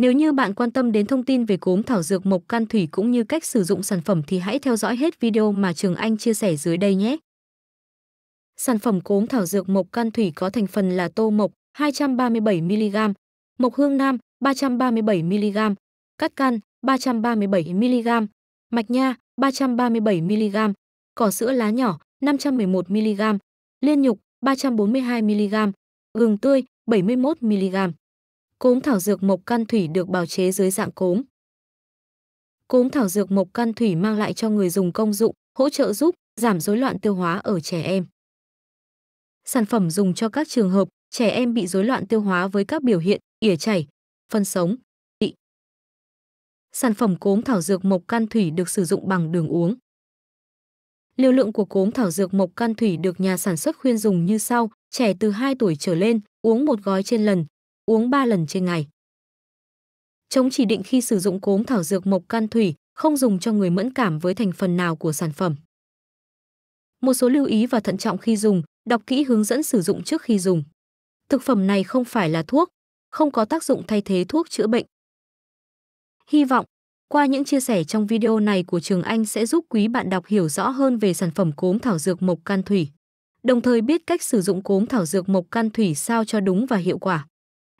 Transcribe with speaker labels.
Speaker 1: Nếu như bạn quan tâm đến thông tin về cốm thảo dược mộc can thủy cũng như cách sử dụng sản phẩm thì hãy theo dõi hết video mà Trường Anh chia sẻ dưới đây nhé. Sản phẩm cốm thảo dược mộc can thủy có thành phần là tô mộc 237mg, mộc hương nam 337mg, cát can 337mg, mạch nha 337mg, cỏ sữa lá nhỏ 511mg, liên nhục 342mg, gừng tươi 71mg. Cốm thảo dược mộc căn thủy được bào chế dưới dạng cốm. Cốm thảo dược mộc căn thủy mang lại cho người dùng công dụng, hỗ trợ giúp giảm rối loạn tiêu hóa ở trẻ em. Sản phẩm dùng cho các trường hợp trẻ em bị rối loạn tiêu hóa với các biểu hiện ỉa chảy, phân sống, tị. Sản phẩm cốm thảo dược mộc can thủy được sử dụng bằng đường uống. Liều lượng của cốm thảo dược mộc can thủy được nhà sản xuất khuyên dùng như sau, trẻ từ 2 tuổi trở lên, uống một gói trên lần, uống 3 lần trên ngày. Chống chỉ định khi sử dụng cốm thảo dược mộc can thủy, không dùng cho người mẫn cảm với thành phần nào của sản phẩm. Một số lưu ý và thận trọng khi dùng, đọc kỹ hướng dẫn sử dụng trước khi dùng. Thực phẩm này không phải là thuốc, không có tác dụng thay thế thuốc chữa bệnh. Hy vọng, qua những chia sẻ trong video này của Trường Anh sẽ giúp quý bạn đọc hiểu rõ hơn về sản phẩm cốm thảo dược mộc can thủy, đồng thời biết cách sử dụng cốm thảo dược mộc can thủy sao cho đúng và hiệu quả.